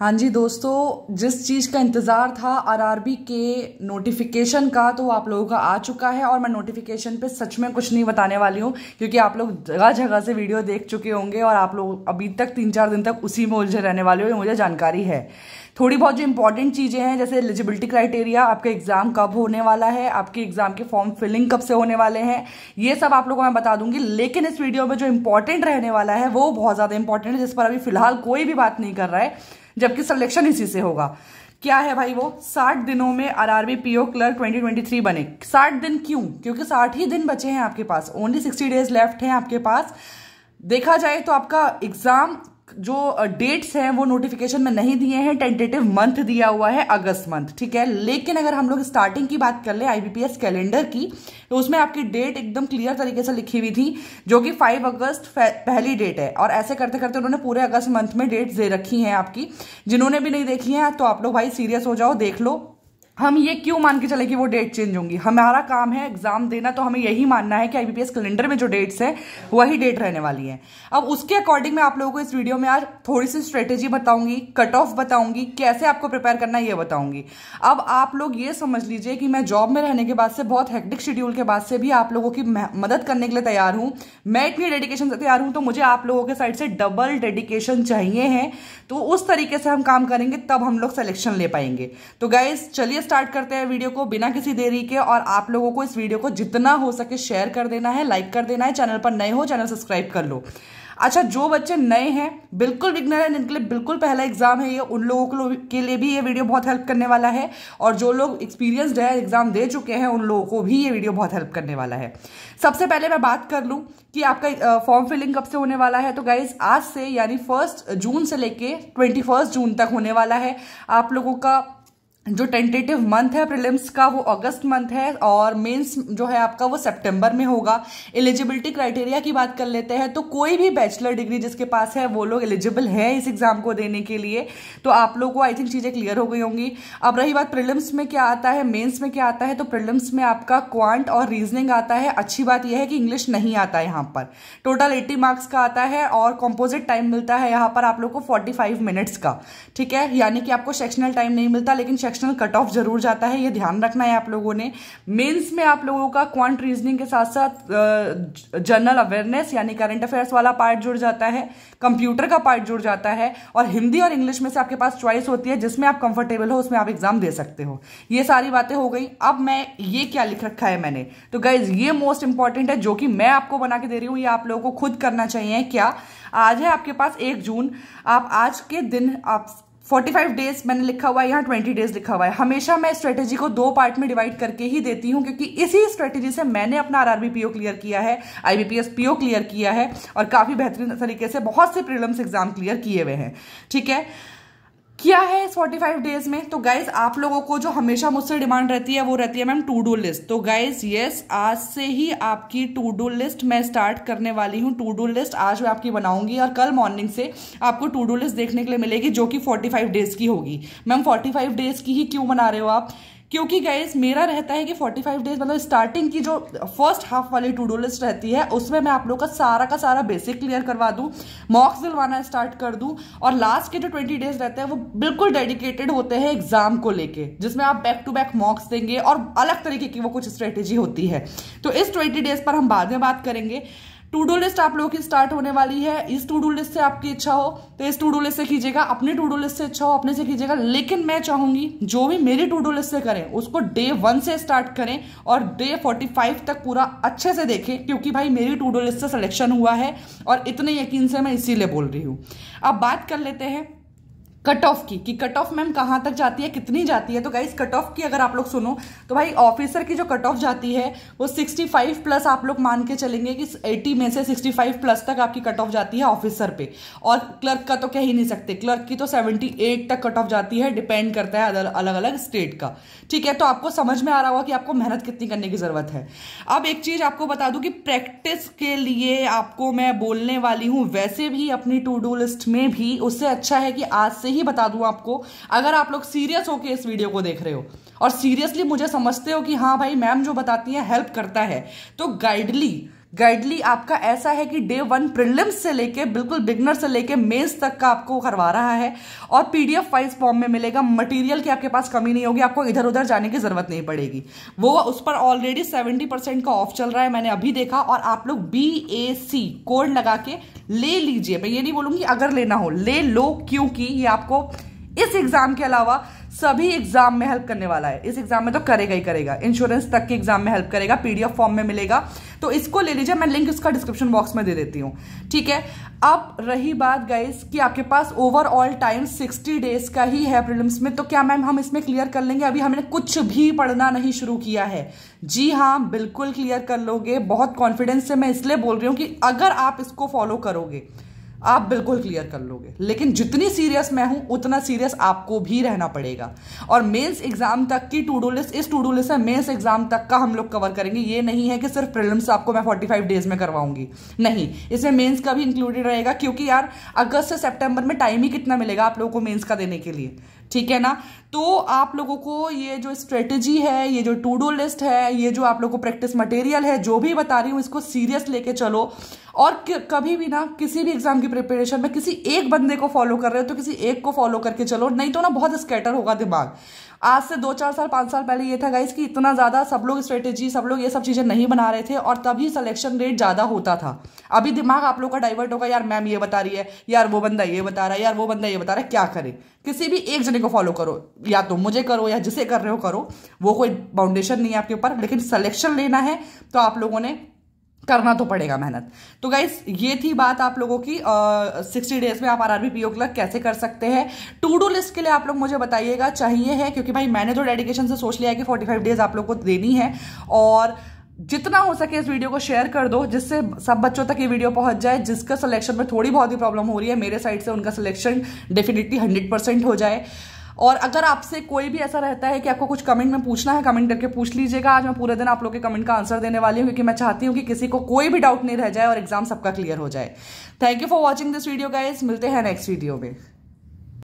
हाँ जी दोस्तों जिस चीज़ का इंतज़ार था आरआरबी के नोटिफिकेशन का तो आप लोगों का आ चुका है और मैं नोटिफिकेशन पे सच में कुछ नहीं बताने वाली हूँ क्योंकि आप लोग जगह जगह से वीडियो देख चुके होंगे और आप लोग अभी तक तीन चार दिन तक उसी में उलझे रहने वाले हो ये मुझे जानकारी है थोड़ी बहुत जो इंपॉर्टेंट चीज़ें हैं जैसे एलिजिबिलिटी क्राइटेरिया आपका एग्ज़ाम कब होने वाला है आपके एग्ज़ाम के फॉर्म फिलिंग कब से होने वाले हैं ये सब आप लोगों को मैं बता दूंगी लेकिन इस वीडियो में जो इंपॉर्टेंट रहने वाला है वो बहुत ज़्यादा इंपॉर्टेंट है जिस पर अभी फिलहाल कोई भी बात नहीं कर रहा है जबकि सिलेक्शन इसी से होगा क्या है भाई वो साठ दिनों में आरआरबी पीओ क्लर्क 2023 बने साठ दिन क्यों क्योंकि साठ ही दिन बचे हैं आपके पास ओनली सिक्सटी डेज लेफ्ट हैं आपके पास देखा जाए तो आपका एग्जाम जो डेट्स हैं वो नोटिफिकेशन में नहीं दिए हैं टेंटेटिव मंथ दिया हुआ है अगस्त मंथ ठीक है लेकिन अगर हम लोग स्टार्टिंग की बात कर ले आईबीपीएस कैलेंडर की तो उसमें आपकी डेट एकदम क्लियर तरीके से लिखी हुई थी जो कि 5 अगस्त पहली डेट है और ऐसे करते करते उन्होंने पूरे अगस्त मंथ में डेट्स दे रखी हैं आपकी जिन्होंने भी नहीं देखी है तो आप लोग भाई सीरियस हो जाओ देख लो हम ये क्यों मान के चले कि वो डेट चेंज होंगी हमारा काम है एग्जाम देना तो हमें यही मानना है कि आईबीपीएस कैलेंडर में जो डेट्स है वही डेट रहने वाली है अब उसके अकॉर्डिंग मैं आप लोगों को इस वीडियो में आज थोड़ी सी स्ट्रेटेजी बताऊंगी कट ऑफ बताऊंगी कैसे आपको प्रिपेयर करना ये बताऊंगी अब आप लोग ये समझ लीजिए कि मैं जॉब में रहने के बाद से बहुत हेक्टिक शेड्यूल के बाद से भी आप लोगों की मदद करने के लिए तैयार हूँ मैं इतनी डेडिकेशन से तैयार हूँ तो मुझे आप लोगों के साइड से डबल डेडिकेशन चाहिए है तो उस तरीके से हम काम करेंगे तब हम लोग सिलेक्शन ले पाएंगे तो गाइज चलिए स्टार्ट करते हैं वीडियो को बिना किसी देरी के और आप लोगों को इस वीडियो को जितना हो सके शेयर कर देना है लाइक कर देना है चैनल पर नए हो चैनल सब्सक्राइब कर लो अच्छा जो बच्चे नए हैं बिल्कुल बिगनर हैं जिनके लिए बिल्कुल पहला एग्जाम है ये उन लोगों के लिए भी ये वीडियो बहुत हेल्प करने वाला है और जो लोग एक्सपीरियंसड है एग्जाम दे चुके हैं उन लोगों को भी ये वीडियो बहुत हेल्प करने वाला है सबसे पहले मैं बात कर लूँ कि आपका फॉर्म फिलिंग कब से होने वाला है तो गाइज आज से यानी फर्स्ट जून से लेके ट्वेंटी जून तक होने वाला है आप लोगों का जो टेंटेटिव मंथ है प्रिलिम्स का वो अगस्त मंथ है और मेंस जो है आपका वो सितंबर में होगा एलिजिबिलिटी क्राइटेरिया की बात कर लेते हैं तो कोई भी बैचलर डिग्री जिसके पास है वो लोग एलिजिबल है इस एग्जाम को देने के लिए तो आप लोग को आई थिंक चीज़ें क्लियर हो गई होंगी अब रही बात प्रिलिम्स में क्या आता है मेन्स में क्या आता है तो प्रिलिम्स में आपका क्वांट और रीजनिंग आता है अच्छी बात यह है कि इंग्लिश नहीं आता है यहाँ पर टोटल एट्टी मार्क्स का आता है और कॉम्पोजिट टाइम मिलता है यहाँ पर आप लोग को फोर्टी मिनट्स का ठीक है यानी कि आपको सेक्शनल टाइम नहीं मिलता लेकिन सेक्शनल कट ऑफ जरूर जाता है ये ध्यान रखना है आप लोगों ने मेंस में आप लोगों का क्वांट रीजनिंग के साथ साथ जनरल अवेयरनेस यानी करंट अफेयर्स वाला पार्ट जुड़ जाता है कंप्यूटर का पार्ट जुड़ जाता है और हिंदी और इंग्लिश में से आपके पास च्वाइस होती है जिसमें आप कंफर्टेबल हो उसमें आप एग्जाम दे सकते हो ये सारी बातें हो गई अब मैं ये क्या लिख रखा है मैंने तो गाइज ये मोस्ट इंपॉर्टेंट है जो कि मैं आपको बना के दे रही हूँ ये आप लोगों को खुद करना चाहिए क्या आज है आपके पास एक जून आप आज के दिन आप फोर्टी फाइव डेज मैंने लिखा हुआ है यहाँ ट्वेंटी डेज लिखा हुआ है हमेशा मैं स्ट्रेटेजी को दो पार्ट में डिवाइड करके ही देती हूँ क्योंकि इसी स्ट्रेटेजी से मैंने अपना आर पीओ क्लियर किया है आईबीपीएस पीओ क्लियर किया है और काफ़ी बेहतरीन तरीके से बहुत से प्रीलिम्स एग्जाम क्लियर किए हुए हैं ठीक है किया है इस 45 डेज में तो गाइज आप लोगों को जो हमेशा मुझसे डिमांड रहती है वो रहती है मैम टू डू लिस्ट तो गाइज यस आज से ही आपकी टू डू लिस्ट मैं स्टार्ट करने वाली हूँ टू डू लिस्ट आज मैं आपकी बनाऊंगी और कल मॉर्निंग से आपको टू डू लिस्ट देखने के लिए मिलेगी जो कि 45 डेज की होगी मैम 45 डेज की ही क्यों बना रहे हो आप क्योंकि गाइज मेरा रहता है कि 45 डेज मतलब स्टार्टिंग की जो फर्स्ट हाफ वाली टू डू लिस्ट रहती है उसमें मैं आप लोग का सारा का सारा बेसिक क्लियर करवा दूँ मॉक्स दिलवाना स्टार्ट कर दूँ और लास्ट के जो ट्वेंटी डेज रहते हैं वो बिल्कुल डेडिकेटेड होते हैं एग्जाम को लेके जिसमें आप बैक टू बैक मॉक्स देंगे और अलग तरीके की वो कुछ स्ट्रेटेजी होती है तो इस ट्वेंटी डेज पर हम बाद में बात करेंगे टू डू लिस्ट आप लोगों की स्टार्ट होने वाली है इस टू डू लिस्ट से आपकी इच्छा हो तो इस टू डू लिस्ट से कीजिएगा अपने टू डू लिस्ट से इच्छा हो अपने से कीजिएगा लेकिन मैं चाहूंगी जो भी मेरी टू डू लिस्ट से करें उसको डे वन से स्टार्ट करें और डे फोर्टी फाइव तक पूरा अच्छे से देखें क्योंकि भाई मेरी टू डू लिस्ट से सिलेक्शन हुआ है और इतने यकीन से मैं इसीलिए बोल रही हूँ अब बात कर लेते हैं कट ऑफ की कि कट ऑफ मैम कहाँ तक जाती है कितनी जाती है तो गाइज कट ऑफ की अगर आप लोग सुनो तो भाई ऑफिसर की जो कट ऑफ जाती है वो 65 प्लस आप लोग मान के चलेंगे कि 80 में से 65 प्लस तक आपकी कट ऑफ जाती है ऑफिसर पे और क्लर्क का तो कह ही नहीं सकते क्लर्क की तो 78 तक कट ऑफ जाती है डिपेंड करता है अलग अलग स्टेट का ठीक है तो आपको समझ में आ रहा होगा कि आपको मेहनत कितनी करने की ज़रूरत है अब एक चीज़ आपको बता दू कि प्रैक्टिस के लिए आपको मैं बोलने वाली हूँ वैसे भी अपनी टू डू लिस्ट में भी उससे अच्छा है कि आज से ही ही बता दूं आपको अगर आप लोग सीरियस होकर इस वीडियो को देख रहे हो और सीरियसली मुझे समझते हो कि हाँ भाई मैम जो बताती है हेल्प करता है तो गाइडली गाइडली आपका ऐसा है कि डे वन प्रिलिम्स से लेके बिल्कुल बिगनर से लेके मेज तक का आपको करवा रहा है और पीडीएफ फाइल्स फॉर्म में मिलेगा मटेरियल की आपके पास कमी नहीं होगी आपको इधर उधर जाने की जरूरत नहीं पड़ेगी वो उस पर ऑलरेडी सेवेंटी परसेंट का ऑफ चल रहा है मैंने अभी देखा और आप लोग बी ए सी कोड लगा के ले लीजिए मैं ये नहीं बोलूंगी अगर लेना हो ले लो क्योंकि ये आपको इस एग्जाम के अलावा सभी एग्जाम में हेल्प करने वाला है इस एग्जाम में तो करेगा ही करेगा इंश्योरेंस तक के एग्जाम में हेल्प करेगा पीडीएफ फॉर्म में मिलेगा तो इसको ले लीजिए मैं लिंक इसका डिस्क्रिप्शन बॉक्स में दे देती हूँ ठीक है अब रही बात गाइस कि आपके पास ओवरऑल टाइम 60 डेज का ही है प्रिलिम्स में तो क्या मैम हम इसमें क्लियर कर लेंगे अभी हमने कुछ भी पढ़ना नहीं शुरू किया है जी हाँ बिल्कुल क्लियर कर लोगे बहुत कॉन्फिडेंस से मैं इसलिए बोल रही हूँ कि अगर आप इसको फॉलो करोगे आप बिल्कुल क्लियर कर लोगे लेकिन जितनी सीरियस मैं हूं उतना सीरियस आपको भी रहना पड़ेगा और मेंस एग्जाम तक की टू डू लिस्ट इस टू डू लिस्ट में मेंस एग्जाम तक का हम लोग कवर करेंगे ये नहीं है कि सिर्फ प्रिलिम्स आपको मैं 45 डेज में करवाऊंगी नहीं इसमें मेंस का भी इंक्लूडेड रहेगा क्योंकि यार अगस्त से सेप्टेम्बर में टाइम ही कितना मिलेगा आप लोगों को मेन्स का देने के लिए ठीक है ना तो आप लोगों को ये जो स्ट्रेटजी है ये जो टू डू लिस्ट है ये जो आप लोगों को प्रैक्टिस मटेरियल है जो भी बता रही हूँ इसको सीरियस लेके चलो और कभी भी ना किसी भी एग्जाम की प्रिपरेशन में किसी एक बंदे को फॉलो कर रहे हो तो किसी एक को फॉलो करके चलो नहीं तो ना बहुत स्कैटर होगा दिमाग आज से दो चार साल पाँच साल पहले ये था गाइज कि इतना ज़्यादा सब लोग स्ट्रेटेजी सब लोग ये सब चीज़ें नहीं बना रहे थे और तभी सिलेक्शन रेट ज़्यादा होता था अभी दिमाग आप लोग का डाइवर्ट होगा यार मैम ये बता रही है यार वो बंदा ये बता रहा है यार वो बंदा ये बता रहा है क्या करें किसी भी एक जने को फॉलो करो या तो मुझे करो या जिसे कर रहे हो करो वो कोई बाउंडेशन नहीं है आपके ऊपर लेकिन सलेक्शन लेना है तो आप लोगों ने करना तो पड़ेगा मेहनत तो गाइज ये थी बात आप लोगों की सिक्सटी डेज में आप आर आरबी पीओ क्लर्क कैसे कर सकते हैं टू डू लिस्ट के लिए आप लोग मुझे बताइएगा चाहिए है क्योंकि भाई मैंने तो डेडिकेशन से सोच लिया है कि फोर्टी फाइव डेज आप लोग को देनी है और जितना हो सके इस वीडियो को शेयर कर दो जिससे सब बच्चों तक ये वीडियो पहुंच जाए जिसका सिलेक्शन में थोड़ी बहुत ही प्रॉब्लम हो रही है मेरे साइड से उनका सिलेक्शन डेफिनेटली हंड्रेड परसेंट हो जाए और अगर आपसे कोई भी ऐसा रहता है कि आपको कुछ कमेंट में पूछना है कमेंट करके पूछ लीजिएगा आज मैं पूरे दिन आप लोग के कमेंट का आंसर देने वाली हूँ क्योंकि मैं चाहती हूँ कि किसी को कोई भी डाउट नहीं रह जाए और एग्जाम सबका क्लियर हो जाए thank you for watching this video guys मिलते हैं नेक्स्ट वीडियो में